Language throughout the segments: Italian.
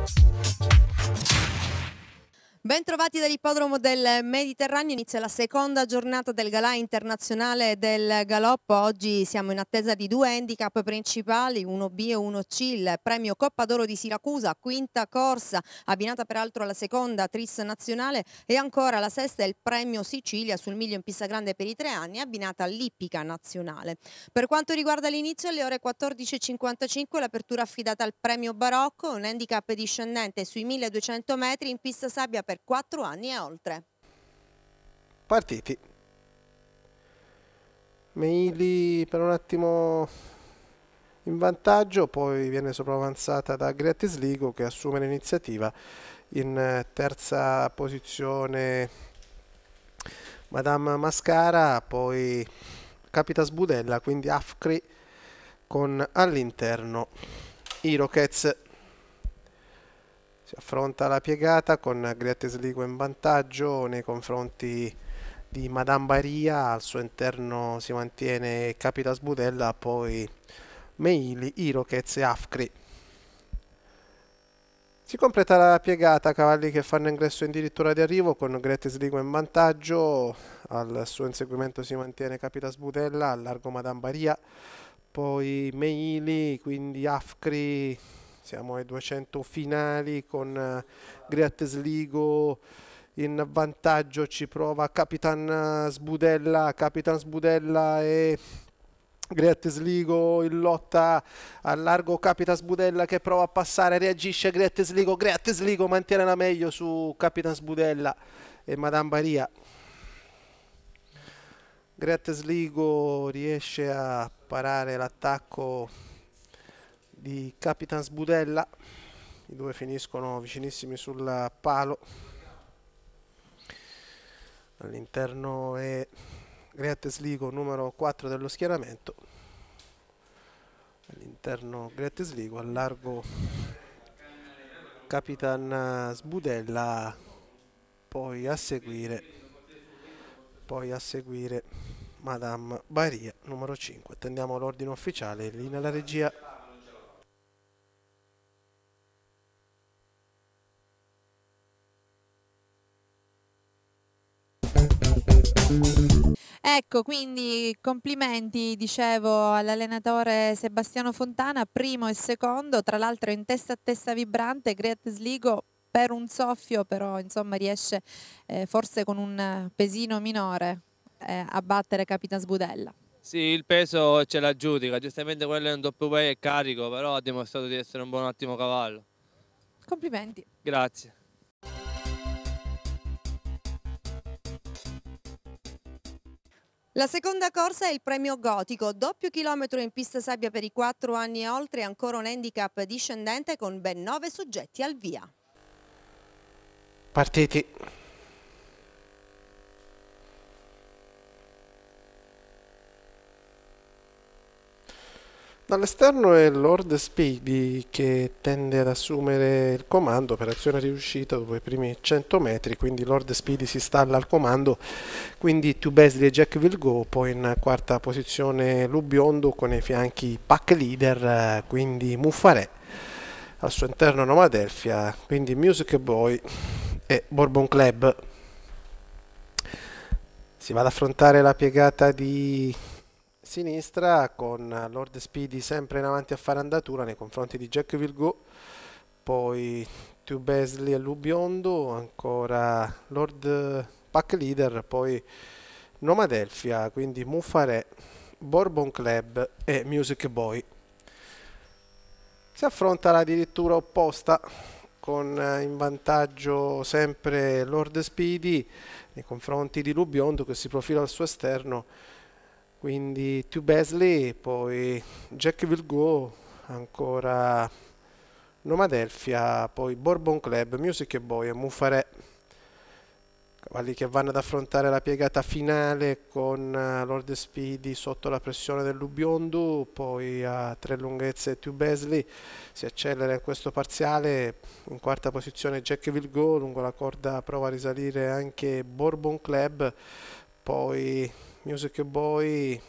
フフフフ。Bentrovati dall'ippodromo del Mediterraneo, inizia la seconda giornata del Galà internazionale del Galoppo, oggi siamo in attesa di due handicap principali, uno B e uno C, il premio Coppa d'Oro di Siracusa, quinta corsa, abbinata peraltro alla seconda Tris nazionale e ancora la sesta è il premio Sicilia sul miglio in pista grande per i tre anni, abbinata all'Ippica nazionale. Per quanto riguarda l'inizio alle ore 14.55 l'apertura affidata al premio Barocco, un handicap discendente sui 1200 metri in pista sabbia per per 4 anni e oltre. Partiti. Meili per un attimo in vantaggio, poi viene sopravanzata da Greatis Ligo che assume l'iniziativa in eh, terza posizione Madame Mascara, poi capita Sbudella, quindi Afkri con all'interno i Rockets. Si affronta la piegata con Griette Ligo in vantaggio nei confronti di Madame Baria, al suo interno si mantiene Capita Sbudella, poi Meili, Irokez e Afcri. Si completa la piegata, cavalli che fanno ingresso in dirittura di arrivo con Gretes Ligo in vantaggio, al suo inseguimento si mantiene Capita Sbudella, al largo Baria, poi Meili, quindi Afcri, siamo ai 200 finali con eh, Greatesligo in vantaggio, ci prova Capitan eh, Sbudella, Capitan Sbudella e Greatesligo in lotta al largo Capitan Sbudella che prova a passare, reagisce Greatesligo, Greatesligo mantiene la meglio su Capitan Sbudella e Madame Baria. Greatesligo riesce a parare l'attacco di Capitan Sbudella i due finiscono vicinissimi sul palo all'interno è Greates Ligo numero 4 dello schieramento all'interno Greates Ligo al largo Capitan Sbudella poi a seguire poi a seguire Madame Baria numero 5 attendiamo l'ordine ufficiale linea alla regia Ecco, quindi complimenti, dicevo, all'allenatore Sebastiano Fontana, primo e secondo, tra l'altro in testa a testa vibrante, Great Sligo per un soffio, però insomma riesce eh, forse con un pesino minore eh, a battere Capitan Sbudella. Sì, il peso ce la giudica, giustamente quello è un doppio way e carico, però ha dimostrato di essere un buon ottimo cavallo. Complimenti. Grazie. La seconda corsa è il premio gotico, doppio chilometro in pista sabbia per i quattro anni e oltre ancora un handicap discendente con ben nove soggetti al via. Partiti. Dall'esterno è Lord Speedy che tende ad assumere il comando operazione riuscita dopo i primi 100 metri, quindi Lord Speedy si installa al comando, quindi Two Basley e Jack will go, poi in quarta posizione Lubiondo con i fianchi pack leader, quindi Muffare, al suo interno Nomadelfia, quindi Music Boy e Bourbon Club. Si va ad affrontare la piegata di sinistra con Lord Speedy sempre in avanti a fare andatura nei confronti di Jack Virgo, poi To Besley e Lubiondo, ancora Lord Pack Leader, poi Nomadelfia, quindi Muffare, Bourbon Club e Music Boy. Si affronta la dirittura opposta con eh, in vantaggio sempre Lord Speedy nei confronti di Lubiondo che si profila al suo esterno quindi Tube Besley, poi Jackville Go, ancora Nomadelfia, poi Bourbon Club, Music Boy e Mufare. Cavalli che vanno ad affrontare la piegata finale con eh, Lord Speedy sotto la pressione dell'Ubiondu, poi a tre lunghezze Tube Besley, si accelera in questo parziale, in quarta posizione Jackville Go, lungo la corda prova a risalire anche Bourbon Club, poi Music Boy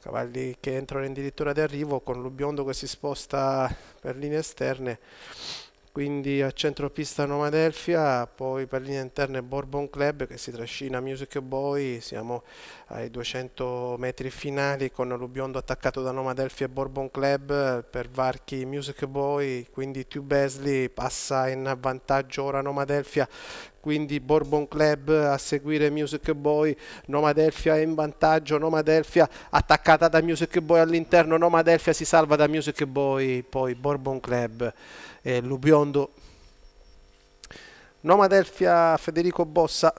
cavalli che entrano in dirittura di arrivo con Lubiondo che si sposta per linee esterne quindi a centropista Nomadelfia, poi per linee interne Bourbon Club che si trascina Music Boy, siamo ai 200 metri finali con Lubiondo attaccato da Nomadelfia e Bourbon Club per varchi Music Boy, quindi Tubesley passa in vantaggio ora Nomadelfia quindi Bourbon Club a seguire Music Boy, Nomadelfia è in vantaggio, Nomadelfia attaccata da Music Boy all'interno, Nomadelfia si salva da Music Boy, poi Bourbon Club eh, Lu Biondo. Nomadelfia, Federico Bossa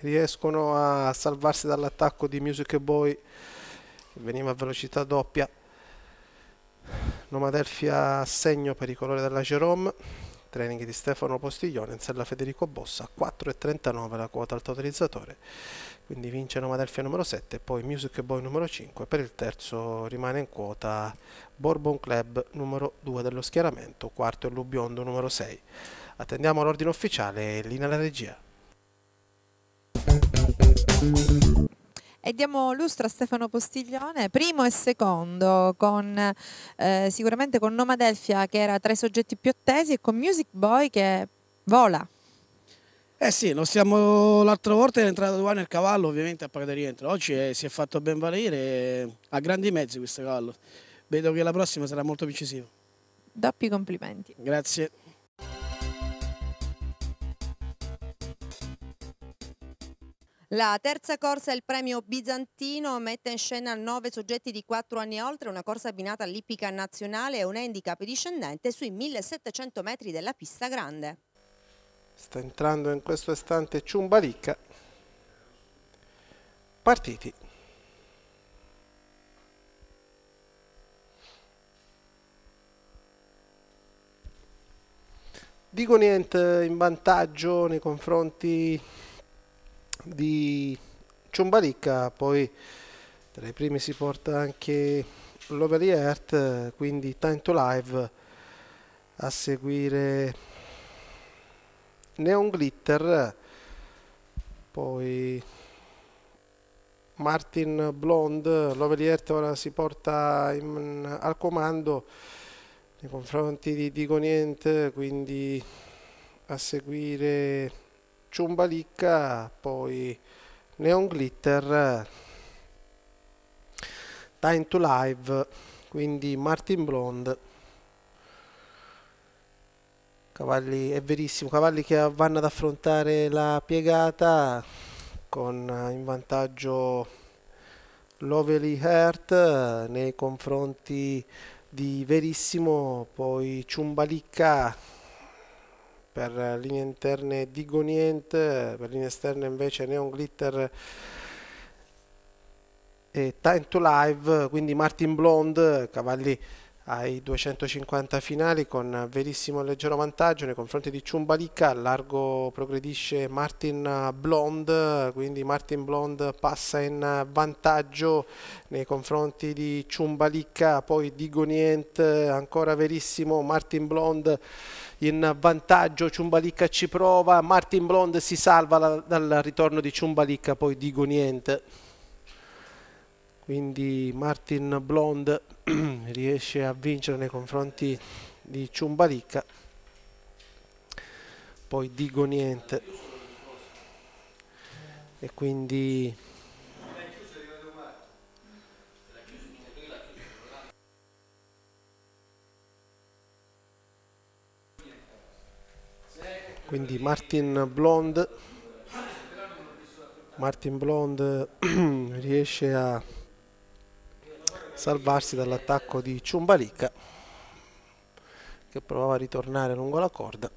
riescono a salvarsi dall'attacco di Music Boy che veniva a velocità doppia. Nomadelfia segno per i colori della Jerome. Training di Stefano Postiglione, Sella Federico Bossa, 4,39 la quota al totalizzatore quindi vince Nomadelfia numero 7 poi Music Boy numero 5 per il terzo rimane in quota Bourbon Club numero 2 dello schieramento quarto è Lubiondo numero 6 attendiamo l'ordine ufficiale linea alla regia e diamo lustra a Stefano Postiglione, primo e secondo, con, eh, sicuramente con Nomadelfia che era tra i soggetti più attesi e con Music Boy che vola. Eh sì, lo l'altra volta è entrato qua nel cavallo ovviamente a pagare rientro, oggi è, eh, si è fatto ben valere, eh, a grandi mezzi questo cavallo, vedo che la prossima sarà molto più incisiva. Doppi complimenti. Grazie. La terza corsa, del premio bizantino, mette in scena nove soggetti di quattro anni e oltre, una corsa abbinata all'ippica nazionale e un handicap discendente sui 1700 metri della pista grande sta entrando in questo istante Ciumbalicca partiti dico niente in vantaggio nei confronti di Ciumbalicca poi tra i primi si porta anche l'Over the Earth quindi Time to Live a seguire Neon Glitter, poi Martin Blonde, Earth ora si porta in, al comando nei confronti di Digo Niente, quindi a seguire Ciumbalicca, poi Neon Glitter, Time to Live, quindi Martin Blonde. Cavalli, è verissimo, cavalli che vanno ad affrontare la piegata con eh, in vantaggio Lovely Heart eh, nei confronti di Verissimo, poi Ciumbalicca per linee interne di Goniente, per linee esterne invece Neon Glitter e Time to Live, quindi Martin Blonde, cavalli ai 250 finali con verissimo leggero vantaggio nei confronti di Ciumbalicca, al largo progredisce Martin Blonde, quindi Martin Blonde passa in vantaggio nei confronti di Ciumbalicca, poi Digo Gonient, ancora verissimo Martin Blonde in vantaggio, Ciumbalicca ci prova, Martin Blonde si salva dal ritorno di Ciumbalicca, poi Digo Gonient quindi Martin Blonde riesce a vincere nei confronti di Ciumbaricca poi Digo Niente e quindi quindi Martin Blonde Martin Blonde riesce a salvarsi dall'attacco di Ciumbalicca che provava a ritornare lungo la corda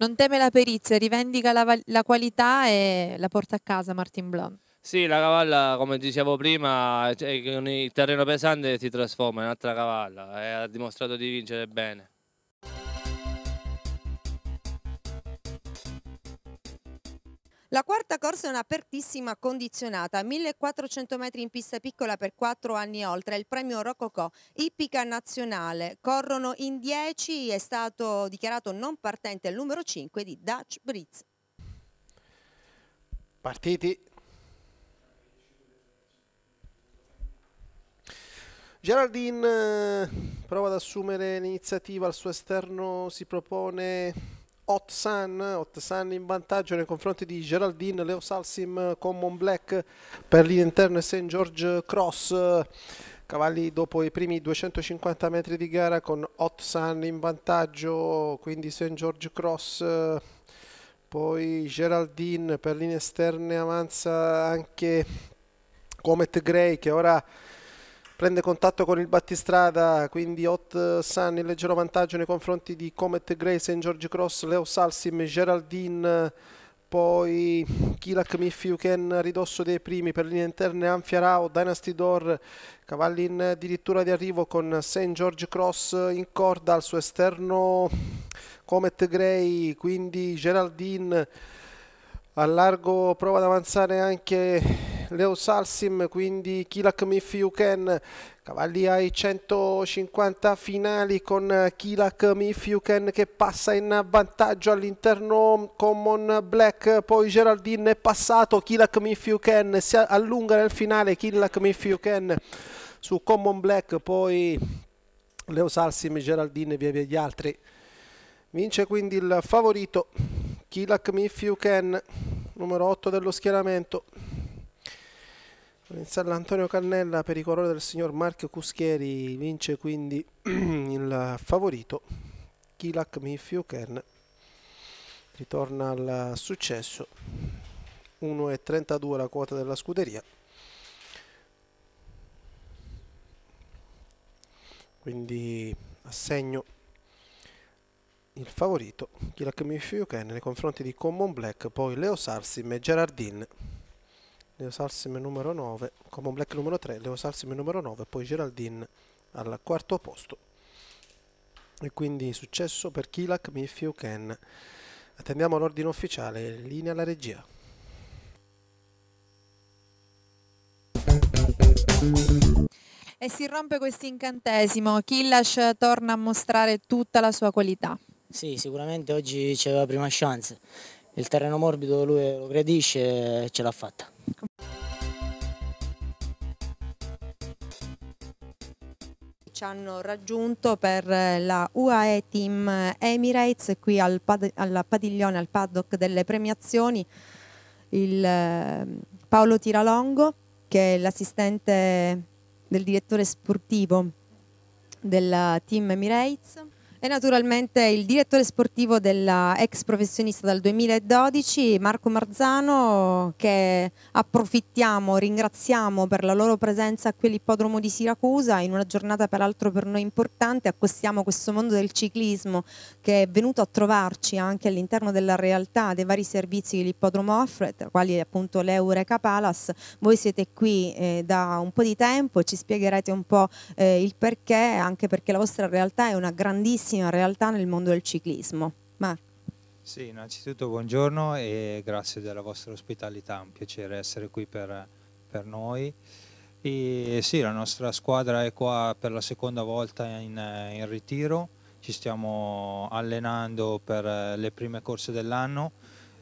non teme la perizia, rivendica la, la, qualità e la porta a casa Martin Blom. Sì, la cavalla, come dicevo prima, cioè, con il terreno pesante si trasforma in un'altra cavalla e eh, ha dimostrato di vincere bene. La quarta corsa è un'apertissima condizionata, 1400 metri in pista piccola per quattro anni e oltre, il premio Rococò, ippica nazionale. Corrono in 10, è stato dichiarato non partente il numero 5 di Dutch Britz. Partiti. Geraldine eh, prova ad assumere l'iniziativa, al suo esterno si propone Otsan, Otsan in vantaggio nei confronti di Geraldine, Leo Salsim, Common Black per l'interno e St. George Cross. Cavalli dopo i primi 250 metri di gara con Otsan in vantaggio, quindi St. George Cross. Poi Geraldine per linee esterne avanza anche Comet Gray che ora prende contatto con il battistrada, quindi Hot Sun in leggero vantaggio nei confronti di Comet Grayson, George Cross, Leo Salsim, Geraldine, poi Kilak Miff Miffiuken ridosso dei primi, per linee interne Anfia Rao, Dynasty Door, cavalli in addirittura di arrivo con St. George Cross in corda, al suo esterno Comet Grey quindi Geraldine, a largo prova ad avanzare anche Leo Salsim, quindi Kilak Miff You Can, Cavalli ai 150 finali con Kilak Mifiuken che passa in vantaggio all'interno Common Black, poi Geraldine è passato, Kilak Mifiuken si allunga nel finale, Kilak Mifiuken su Common Black, poi Leo Salsim, Geraldine e via via gli altri. Vince quindi il favorito Kilak Mifiuken, numero 8 dello schieramento. Provinciale Antonio Cannella per i colori del signor Marco Cuschieri vince quindi il favorito Kilak Mifiuken ritorna al successo 1,32 la quota della scuderia quindi assegno il favorito Kilak Mifiuken nei confronti di Common Black poi Leo Sarsim e Gerardin Leo Salsim numero 9, Common Black numero 3, Leo Salsim numero 9, poi Geraldine al quarto posto. E quindi successo per Kilak If You Attendiamo l'ordine ufficiale, linea alla regia. E si rompe questo incantesimo, Killash torna a mostrare tutta la sua qualità. Sì, sicuramente oggi c'è la prima chance, il terreno morbido lui lo gradisce e ce l'ha fatta. ci hanno raggiunto per eh, la UAE Team Emirates qui al pad padiglione, al paddock delle premiazioni, il eh, Paolo Tiralongo che è l'assistente del direttore sportivo della eh, Team Emirates. E naturalmente il direttore sportivo della ex professionista dal 2012, Marco Marzano, che approfittiamo, ringraziamo per la loro presenza qui all'ippodromo di Siracusa, in una giornata peraltro per noi importante, accostiamo questo mondo del ciclismo che è venuto a trovarci anche all'interno della realtà dei vari servizi che l'ippodromo offre, tra quali appunto l'Eureka Palace. Voi siete qui eh, da un po' di tempo e ci spiegherete un po' eh, il perché, anche perché la vostra realtà è una grandissima in realtà nel mondo del ciclismo. Marco. Sì, innanzitutto buongiorno e grazie della vostra ospitalità, un piacere essere qui per, per noi. E sì, la nostra squadra è qua per la seconda volta in, in ritiro, ci stiamo allenando per le prime corse dell'anno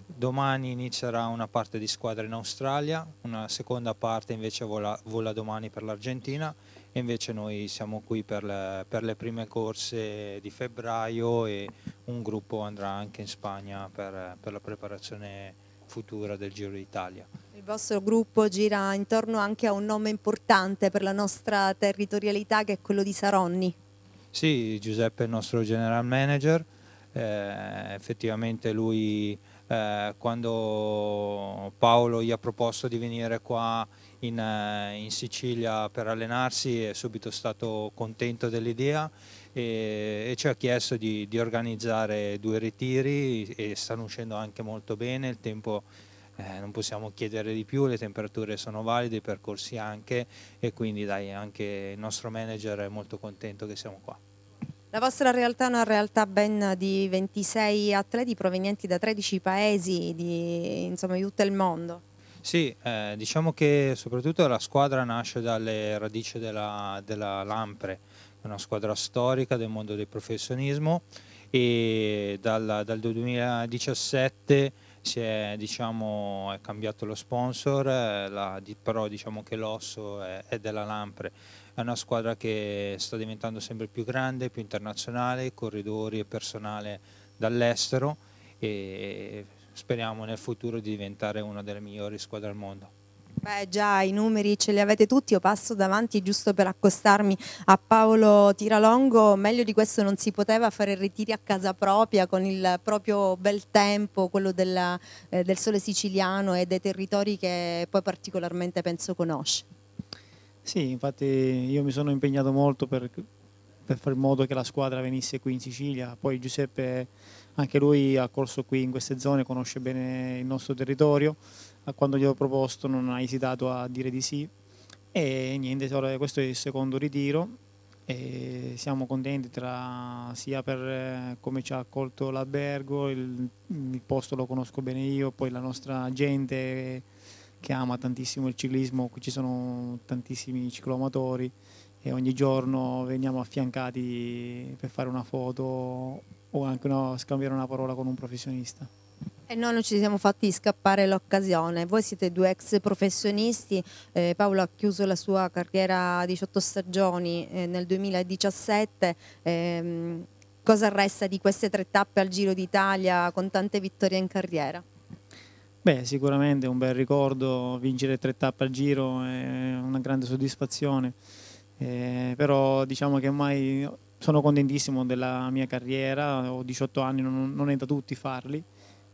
Domani inizierà una parte di squadra in Australia, una seconda parte invece vola, vola domani per l'Argentina e invece noi siamo qui per le, per le, prime corse di febbraio e un gruppo andrà anche in Spagna per, per la preparazione futura del Giro d'Italia. Il vostro gruppo gira intorno anche a un nome importante per la nostra territorialità che è quello di Saronni. Sì, Giuseppe è il nostro general manager, eh, effettivamente lui eh, quando Paolo gli ha proposto di venire qua in, eh, in Sicilia per allenarsi è subito stato contento dell'idea e, ci ha chiesto di, di, organizzare due ritiri e stanno uscendo anche molto bene, il tempo eh, non possiamo chiedere di più, le temperature sono valide, i percorsi anche e quindi dai, anche il nostro manager è molto contento che siamo qua. La vostra realtà è una realtà ben di 26 atleti provenienti da 13 paesi di, insomma, di tutto il mondo. Sì, eh, diciamo che soprattutto la squadra nasce dalle radici della, della Lampre, una squadra storica del mondo del professionismo e dal, dal 2017 si è, diciamo, è cambiato lo sponsor, eh, la, però diciamo che l'osso è, è della Lampre è una squadra che sta diventando sempre più grande, più internazionale, corridori e personale dall'estero e speriamo nel futuro di diventare una delle migliori squadre al mondo. Beh già i numeri ce li avete tutti, io passo davanti giusto per accostarmi a Paolo Tiralongo, meglio di questo non si poteva fare ritiri a casa propria con il proprio bel tempo, quello della, eh, del sole siciliano e dei territori che poi particolarmente penso conosce. Sì, infatti io mi sono impegnato molto per, per fare in modo che la squadra venisse qui in Sicilia, poi Giuseppe anche lui ha corso qui in queste zone, conosce bene il nostro territorio, quando gli ho proposto non ha esitato a dire di sì e niente, questo è il secondo ritiro e siamo contenti tra, sia per eh, come ci ha accolto l'albergo, il, il posto lo conosco bene io, poi la nostra gente che ama tantissimo il ciclismo, qui ci sono tantissimi cicloamatori e ogni giorno veniamo affiancati per fare una foto o anche una, scambiare una parola con un professionista. E noi non ci siamo fatti scappare l'occasione. Voi siete due ex professionisti, eh, Paolo ha chiuso la sua carriera a 18 stagioni eh, nel 2017. Ehm, cosa resta di queste tre tappe al Giro d'Italia con tante vittorie in carriera? Beh, sicuramente un bel ricordo, vincere tre tappe al giro è una grande soddisfazione, eh, però diciamo che ormai sono contentissimo della mia carriera, ho 18 anni, non, non è da tutti farli,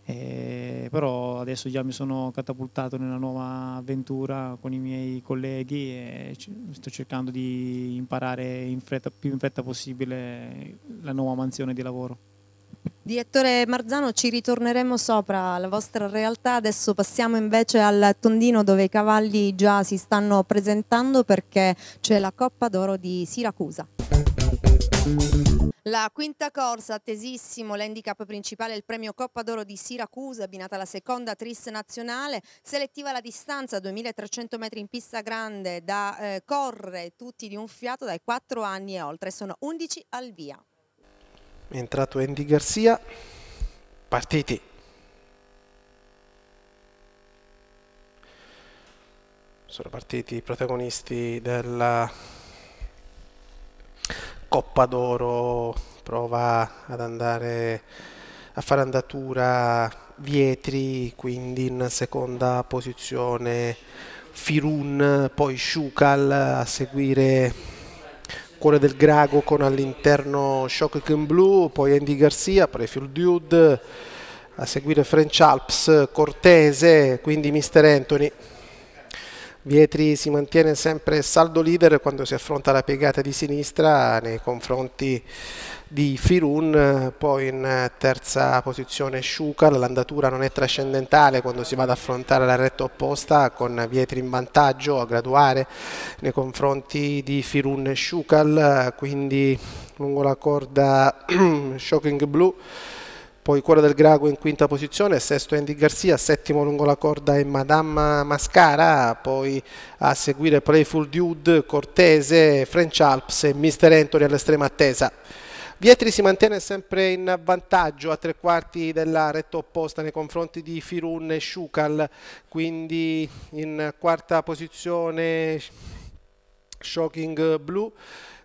eh, però adesso già mi sono catapultato nella nuova avventura con i miei colleghi e sto cercando di imparare in fretta, più in fretta possibile la nuova mansione di lavoro. Direttore Marzano, ci ritorneremo sopra la vostra realtà, adesso passiamo invece al Tondino dove i cavalli già si stanno presentando perché c'è la Coppa d'Oro di Siracusa. La quinta corsa, attesissimo, l'handicap principale, il premio Coppa d'Oro di Siracusa, abbinata alla seconda tris nazionale, selettiva la distanza 2300 metri in pista grande, da eh, corre tutti di un fiato dai 4 anni e oltre, sono 11 al via è entrato Andy Garcia, partiti. Sono partiti i protagonisti della Coppa d'Oro, prova ad andare a fare andatura Vietri, quindi in seconda posizione Firun, poi Shukal a seguire Cuore del Grago con all'interno Shock Ken Blue, poi Andy Garcia, Prefield Dude, a seguire French Alps, Cortese, quindi Mister Anthony. Vietri si mantiene sempre saldo leader quando si affronta la piegata di sinistra nei confronti di Firun, eh, poi in eh, terza posizione Shukar, l'andatura non è trascendentale quando si va ad affrontare la retta opposta con Vietri in vantaggio a graduare nei confronti di Firun e Shukal, quindi lungo la corda Shocking Blue poi Cuore del Grago in quinta posizione, sesto Andy Garcia, settimo lungo la corda è Madame Mascara, poi a seguire Playful Dude, Cortese, French Alps e Mr. Anthony all'estrema attesa. Vietri si mantiene sempre in vantaggio a tre quarti della retta opposta nei confronti di Firun e Shukal, quindi in quarta posizione Shocking Blue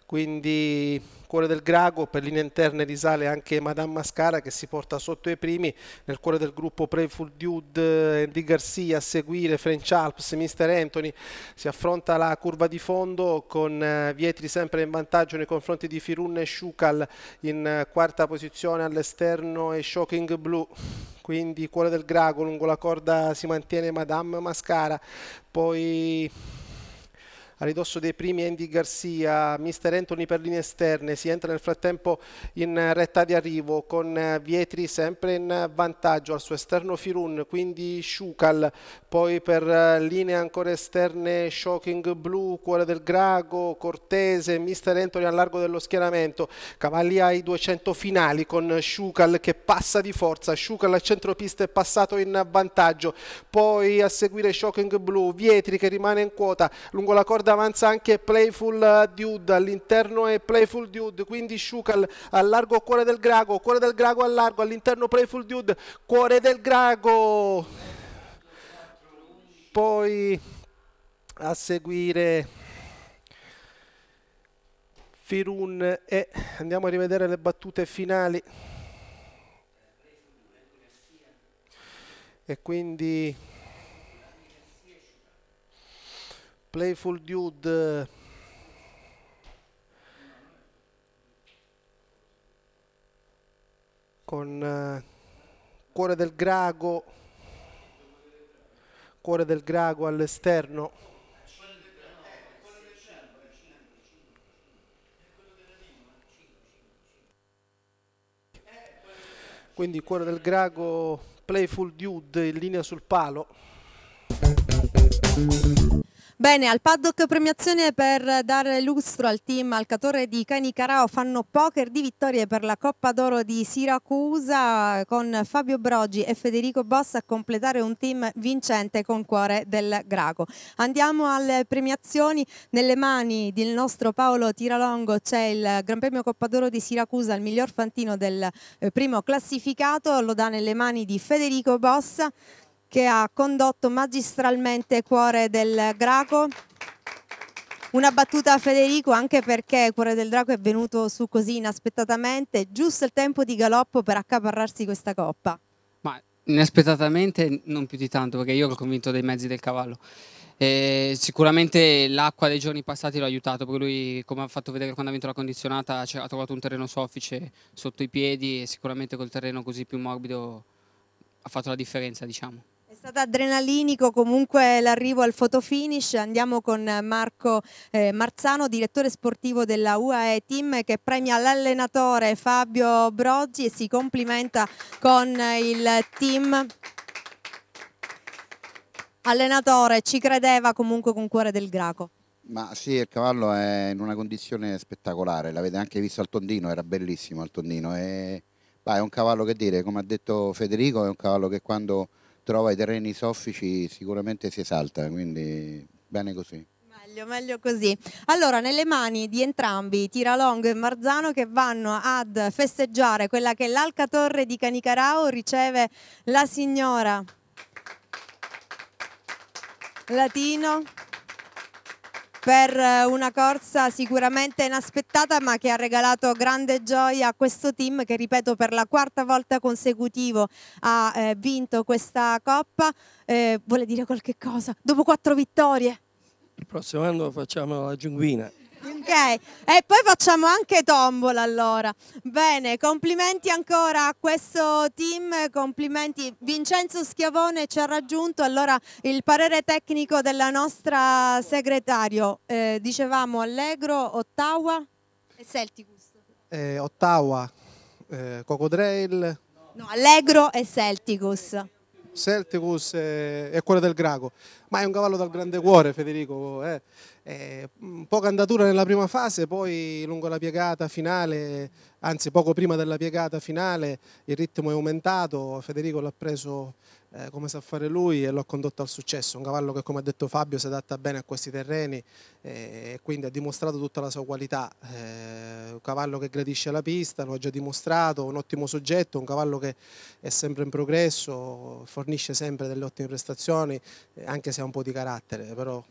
quindi cuore del Grago per linee interne risale anche Madame Mascara che si porta sotto i primi nel cuore del gruppo Prayful Dude Andy Garcia a seguire French Alps Mr. Anthony si affronta la curva di fondo con eh, Vietri sempre in vantaggio nei confronti di Firun e Shukal in eh, quarta posizione all'esterno e Shocking Blue quindi cuore del Grago lungo la corda si mantiene Madame Mascara poi a ridosso dei primi Andy Garcia, mister Anthony per linee esterne, si entra nel frattempo in retta di arrivo con Vietri sempre in vantaggio al suo esterno Firun, quindi Shukal, poi per linee ancora esterne Shocking Blue, Cuore del Grago, Cortese, mister Anthony al largo dello schieramento, Cavalli ai 200 finali con Shukal che passa di forza, Sciucal al centropista è passato in vantaggio, poi a seguire Shocking Blue, Vietri che rimane in quota lungo la corda Ford avanza anche Playful eh, Dude, all'interno è Playful Dude, quindi Shukal allargo Cuore del Grago, Cuore del Grago allargo all'interno Playful Dude, Cuore del Grago. Poi a seguire Firun e andiamo a rivedere le battute finali. E quindi Playful Dude con eh, Cuore del Grago Cuore del Grago all'esterno quindi Cuore del Grago Playful Dude in linea sul palo Bene, al paddock premiazione per dare lustro al team Alcatore di Cani Carao fanno poker di vittorie per la Coppa d'Oro di Siracusa con Fabio Broggi e Federico Bossa a completare un team vincente con cuore del Graco. Andiamo alle premiazioni, nelle mani del nostro Paolo Tiralongo c'è il Gran Premio Coppa d'Oro di Siracusa, il miglior fantino del eh, primo classificato, lo dà nelle mani di Federico Bossa che ha condotto magistralmente Cuore del Draco. Una battuta a Federico anche perché Cuore del Draco è venuto su così inaspettatamente, giusto il tempo di galoppo per accaparrarsi questa coppa. Ma inaspettatamente non più di tanto perché io ero convinto dei mezzi del cavallo. Eh, sicuramente l'acqua dei giorni passati l'ha aiutato perché lui come ha fatto vedere quando ha vinto la condizionata ha trovato un terreno soffice sotto i piedi e sicuramente col terreno così più morbido ha fatto la differenza diciamo. È stato adrenalinico comunque l'arrivo al fotofinish, andiamo con Marco eh, Marzano, direttore sportivo della UAE Team che premia l'allenatore Fabio Broggi e si complimenta con il team allenatore ci credeva comunque con cuore del Graco. Ma sì, il cavallo è in una condizione spettacolare, l'avete anche visto al Tondino, era bellissimo al Tondino. E, bah, è un cavallo che dire, come ha detto Federico, è un cavallo che quando trova i terreni soffici sicuramente si esalta, quindi bene così. Meglio, meglio così. Allora, nelle mani di entrambi, Tiralongo e Marzano, che vanno ad festeggiare quella che l'Alcatorre di Canicarao riceve la signora Latino per eh, una corsa sicuramente inaspettata ma che ha regalato grande gioia a questo team che ripeto per la quarta volta consecutiva ha eh, vinto questa coppa. Eh, vuole dire qualche cosa? Dopo quattro vittorie? Il prossimo anno facciamo la giunguina. Ok, e poi facciamo anche tombola allora. Bene, complimenti ancora a questo team, complimenti. Vincenzo Schiavone ci ha raggiunto, allora il parere tecnico della nostra segretario. Eh, dicevamo Allegro, Ottawa e Celticus. Eh, Ottawa, eh, Cocodrail. No, Allegro e Celticus. Celticus e, e quella del Graco. Ma è un cavallo dal grande cuore, Federico. Eh. Eh, poca andatura nella prima fase, poi lungo la piegata finale, anzi poco prima della piegata finale, il ritmo è aumentato, Federico l'ha preso eh, come sa fare lui e l'ho condotto al successo. Un cavallo che, come ha detto Fabio, si adatta bene a questi terreni eh, e quindi ha dimostrato tutta la sua qualità. Eh, un cavallo che gradisce la pista, lo ha già dimostrato, un ottimo soggetto, un cavallo che è sempre in progresso, fornisce sempre delle ottime prestazioni, eh, anche se ha un po' di carattere. Però...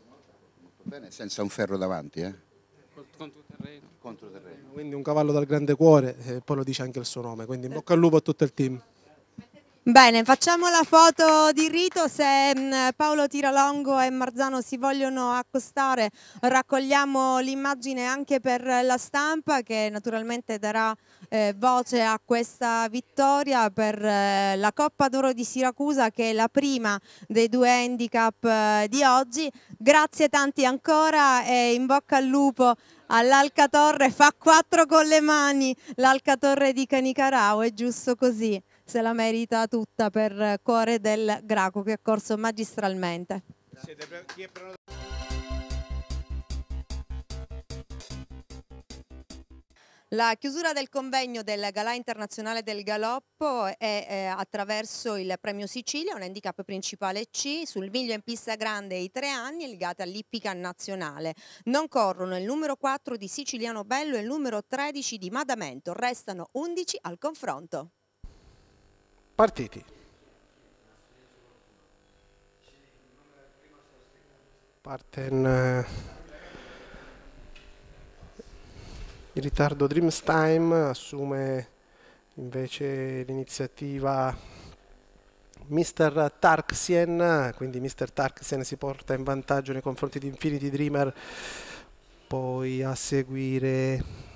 Bene, senza un ferro davanti, eh? Controterreno. Contro quindi un cavallo dal grande cuore, eh, poi lo dice anche il suo nome, quindi in bocca al lupo a tutto il team. Bene, facciamo la foto di rito, se mm, Paolo Tiralongo e Marzano si vogliono accostare raccogliamo l'immagine anche per la stampa che naturalmente darà eh, voce a questa vittoria per eh, la Coppa d'Oro di Siracusa che è la prima dei due handicap eh, di oggi. Grazie tanti ancora e in bocca al lupo all'Alcatorre, fa quattro con le mani l'Alcatorre di Canicarao, è giusto così se la merita tutta per Cuore del Graco che è corso magistralmente. La chiusura del convegno del Galà Internazionale del Galoppo è eh, attraverso il Premio Sicilia, un handicap principale C, sul miglio in pista grande i tre anni legata all'ippica nazionale. Non corrono il numero 4 di Siciliano Bello e il numero 13 di Madamento, restano 11 al confronto. Partiti. Parten eh, in ritardo Dreamstime, assume invece l'iniziativa Mr. Tarksien, quindi Mr. Tarksien si porta in vantaggio nei confronti di Infinity Dreamer, poi a seguire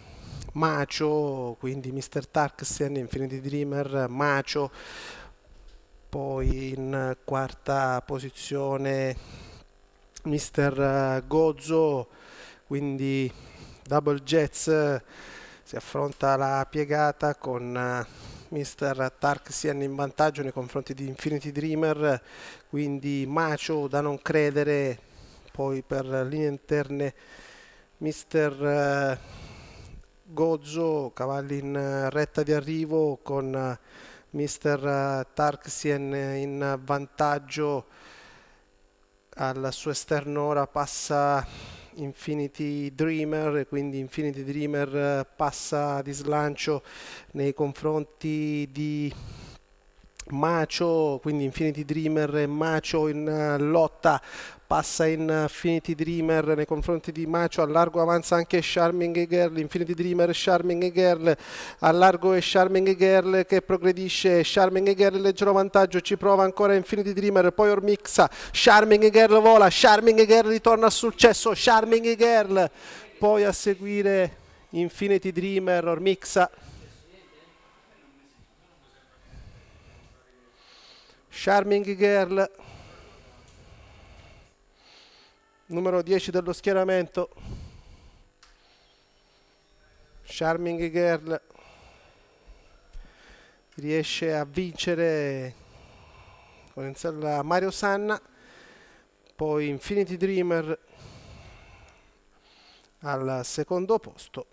Macio, quindi Mr. Tarksen, Infinity Dreamer, Macio, poi in quarta posizione Mr. Eh, Gozo, quindi Double Jets si affronta la piegata con eh, Mr. Tarksen in vantaggio nei confronti di Infinity Dreamer, quindi Macio da non credere, poi per linee interne Mr. Gozzo, cavalli in eh, retta di arrivo con eh, mister eh, Tarksien in vantaggio al suo esterno ora passa Infinity Dreamer quindi Infinity Dreamer passa di slancio nei confronti di Macio quindi Infinity Dreamer e Macio in lotta passa Infinity Dreamer nei confronti di Macho, al largo avanza anche Charming Girl, Infinity Dreamer, Charming Girl, al largo è Charming Girl che progredisce, Charming Girl leggero vantaggio, ci prova ancora Infinity Dreamer, poi Ormixa, Charming e Girl vola, Charming Girl ritorna a successo, Charming Girl, poi a seguire Infinity Dreamer, Ormixa. Charming Girl numero 10 dello schieramento Charming Girl riesce a vincere con in Mario Sanna poi Infinity Dreamer al secondo posto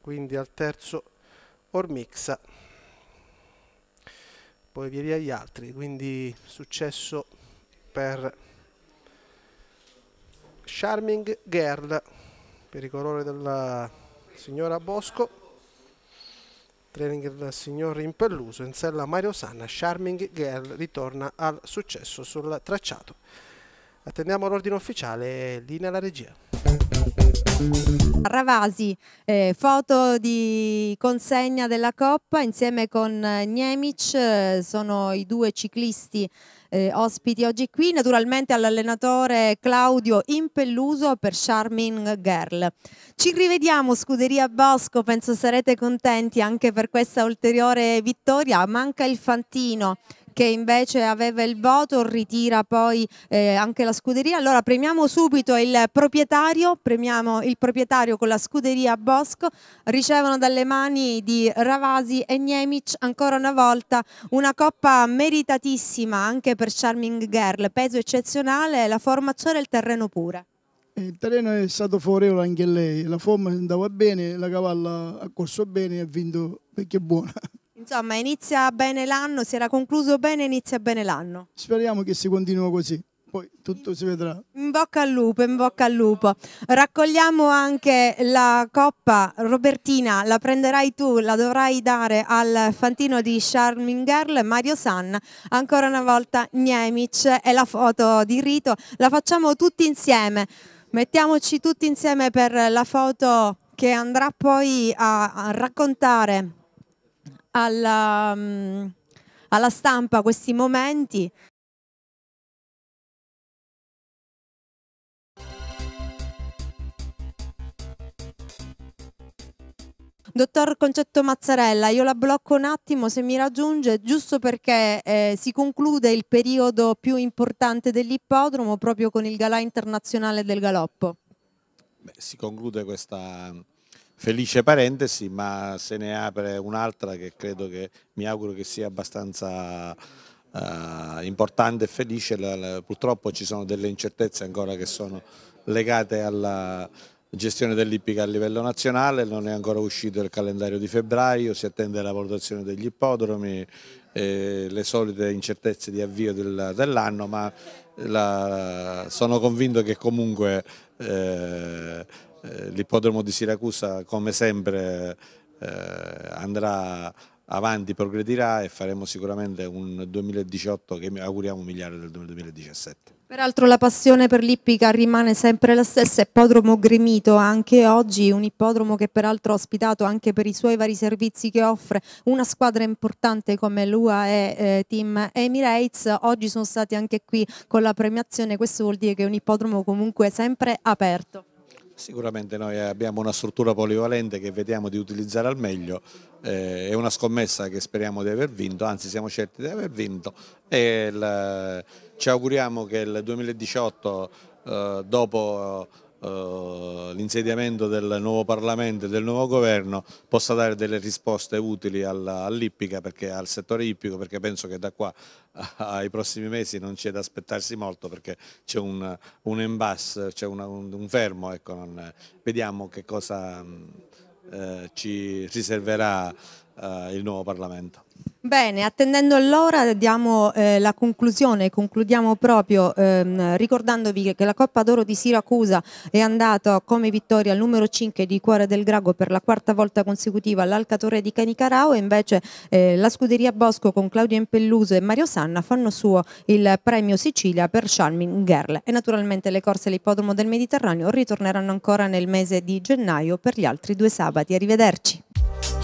quindi al terzo Ormixa poi via via gli altri quindi successo per Charming Girl per il colore della signora Bosco training del signor Impelluso in sella Mario Sanna Charming Girl ritorna al successo sul tracciato attendiamo l'ordine ufficiale linea alla regia Ravasi, eh, foto di consegna della Coppa insieme con eh, Niemic, eh, sono i due ciclisti eh, ospiti oggi qui, naturalmente all'allenatore Claudio Impelluso per Charming Girl. Ci rivediamo Scuderia Bosco, penso sarete contenti anche per questa ulteriore vittoria, manca il Fantino che invece aveva il voto ritira poi eh, anche la scuderia. Allora premiamo subito il proprietario, premiamo il proprietario con la scuderia Bosco, ricevono dalle mani di Ravasi e Niemic ancora una volta una coppa meritatissima anche per Charming Girl, peso eccezionale, la formazione e il terreno pure. Il terreno è stato favorevole anche lei, la forma andava bene, la cavalla ha corso bene e ha vinto perché è buona. Insomma, inizia bene l'anno, si era concluso bene, inizia bene l'anno. Speriamo che si continui così poi tutto si vedrà. In bocca al lupo, in bocca al lupo. Raccogliamo anche la coppa Robertina, la prenderai tu, la dovrai dare al fantino di Charming Girl Mario San. Ancora una volta Niemic e la foto di Rito, la facciamo tutti insieme. Mettiamoci tutti insieme per la foto che andrà poi a, a raccontare alla, mm, alla stampa questi momenti. Dottor Concetto Mazzarella, io la blocco un attimo se mi raggiunge, giusto perché eh, si conclude il periodo più importante dell'ippodromo proprio con il galà internazionale del galoppo. Beh, si conclude questa felice parentesi, ma se ne apre un'altra che credo che mi auguro che sia abbastanza eh, importante e felice. Purtroppo ci sono delle incertezze ancora che sono legate alla gestione dell'ippica a livello nazionale, non è ancora uscito il calendario di febbraio, si attende la valutazione degli ippodromi, eh, le solite incertezze di avvio del, dell'anno, ma la, sono convinto che comunque eh, eh, l'ippodromo di Siracusa come sempre eh, andrà avanti, progredirà e faremo sicuramente un 2018 che auguriamo migliore del 2017. Peraltro la passione per l'Ippica rimane sempre la stessa, ippodromo gremito anche oggi, un ippodromo che peraltro ha ospitato anche per i suoi vari servizi che offre una squadra importante come l'UA e eh, Team Emirates, oggi sono stati anche qui con la premiazione, questo vuol dire che è un ippodromo comunque sempre aperto. Sicuramente noi abbiamo una struttura polivalente che vediamo di utilizzare al meglio, eh, è una scommessa che speriamo di aver vinto, anzi siamo certi di aver vinto e il, ci auguriamo che il 2018 eh, dopo eh, l'insediamento del nuovo Parlamento e del nuovo governo possa dare delle risposte utili all'ippica, al settore ippico, perché penso che da qua ai prossimi mesi non c'è da aspettarsi molto perché c'è un, un impasse, c'è un, un, fermo, ecco, non, vediamo che cosa mm, eh, ci riserverà eh, il nuovo Parlamento. Bene, attendendo allora diamo eh, la conclusione, concludiamo proprio ehm, ricordandovi che la Coppa d'Oro di Siracusa è andata come vittoria al numero 5 di Cuore del Grago per la quarta volta consecutiva all'Alcatore di Canicarao e invece eh, la Scuderia Bosco con Claudio Impelluso e Mario Sanna fanno suo il premio Sicilia per Charming Girl e naturalmente le corse all'ippodromo del Mediterraneo ritorneranno ancora nel mese di gennaio per gli altri due sabati. Arrivederci.